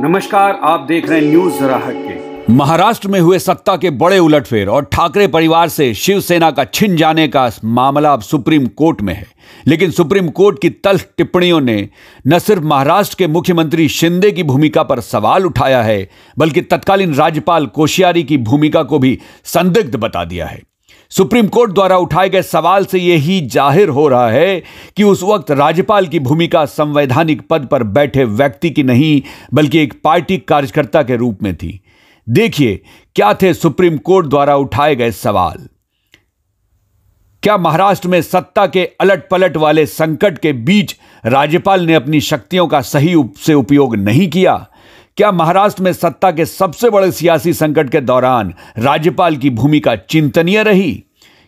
नमस्कार आप देख रहे हैं न्यूज राहत के महाराष्ट्र में हुए सत्ता के बड़े उलटफेर और ठाकरे परिवार से शिवसेना का छिन जाने का मामला अब सुप्रीम कोर्ट में है लेकिन सुप्रीम कोर्ट की तल्ख टिप्पणियों ने न सिर्फ महाराष्ट्र के मुख्यमंत्री शिंदे की भूमिका पर सवाल उठाया है बल्कि तत्कालीन राज्यपाल कोशियारी की भूमिका को भी संदिग्ध बता दिया है सुप्रीम कोर्ट द्वारा उठाए गए सवाल से यही जाहिर हो रहा है कि उस वक्त राज्यपाल की भूमिका संवैधानिक पद पर बैठे व्यक्ति की नहीं बल्कि एक पार्टी कार्यकर्ता के रूप में थी देखिए क्या थे सुप्रीम कोर्ट द्वारा उठाए गए सवाल क्या महाराष्ट्र में सत्ता के अलट पलट वाले संकट के बीच राज्यपाल ने अपनी शक्तियों का सही उप से उपयोग नहीं किया क्या महाराष्ट्र में सत्ता के सबसे बड़े सियासी संकट के दौरान राज्यपाल की भूमिका चिंतनीय रही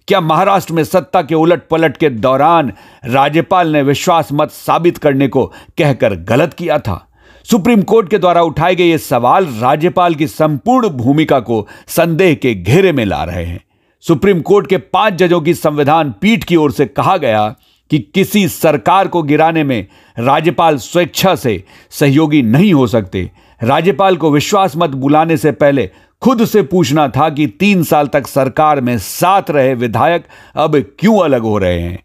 क्या महाराष्ट्र में सत्ता के उलट पलट के दौरान राज्यपाल ने विश्वास मत साबित करने को कहकर गलत किया था सुप्रीम कोर्ट के द्वारा उठाए गए ये सवाल राज्यपाल की संपूर्ण भूमिका को संदेह के घेरे में ला रहे हैं सुप्रीम कोर्ट के पांच जजों की संविधान पीठ की ओर से कहा गया कि किसी सरकार को गिराने में राज्यपाल स्वेच्छा से सहयोगी नहीं हो सकते राज्यपाल को विश्वास मत बुलाने से पहले खुद से पूछना था कि तीन साल तक सरकार में साथ रहे विधायक अब क्यों अलग हो रहे हैं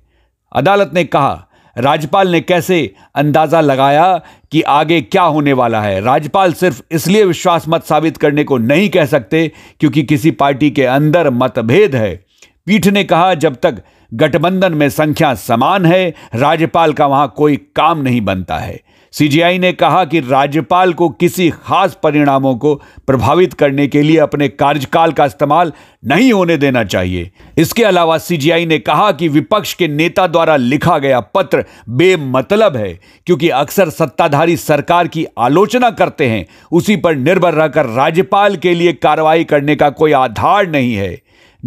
अदालत ने कहा राज्यपाल ने कैसे अंदाजा लगाया कि आगे क्या होने वाला है राज्यपाल सिर्फ इसलिए विश्वास मत साबित करने को नहीं कह सकते क्योंकि किसी पार्टी के अंदर मतभेद है पीठ ने कहा जब तक गठबंधन में संख्या समान है राज्यपाल का वहां कोई काम नहीं बनता है सीजीआई ने कहा कि राज्यपाल को किसी खास परिणामों को प्रभावित करने के लिए अपने कार्यकाल का इस्तेमाल नहीं होने देना चाहिए इसके अलावा सीजीआई ने कहा कि विपक्ष के नेता द्वारा लिखा गया पत्र बेमतलब है क्योंकि अक्सर सत्ताधारी सरकार की आलोचना करते हैं उसी पर निर्भर रहकर राज्यपाल के लिए कार्रवाई करने का कोई आधार नहीं है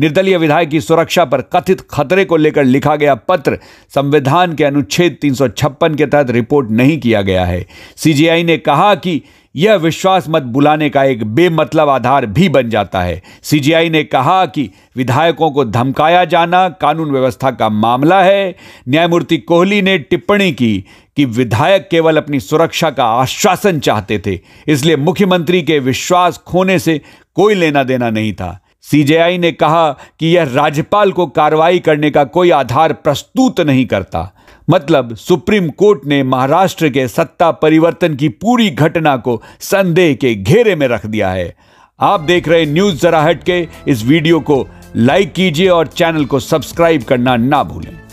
निर्दलीय विधायक की सुरक्षा पर कथित खतरे को लेकर लिखा गया पत्र संविधान के अनुच्छेद 356 के तहत रिपोर्ट नहीं किया गया है सीजीआई ने कहा कि यह विश्वास मत बुलाने का एक बेमतलब आधार भी बन जाता है सीजीआई ने कहा कि विधायकों को धमकाया जाना कानून व्यवस्था का मामला है न्यायमूर्ति कोहली ने टिप्पणी की कि विधायक केवल अपनी सुरक्षा का आश्वासन चाहते थे इसलिए मुख्यमंत्री के विश्वास खोने से कोई लेना देना नहीं था सीजेआई ने कहा कि यह राज्यपाल को कार्रवाई करने का कोई आधार प्रस्तुत नहीं करता मतलब सुप्रीम कोर्ट ने महाराष्ट्र के सत्ता परिवर्तन की पूरी घटना को संदेह के घेरे में रख दिया है आप देख रहे न्यूज जरा हट के इस वीडियो को लाइक कीजिए और चैनल को सब्सक्राइब करना ना भूलें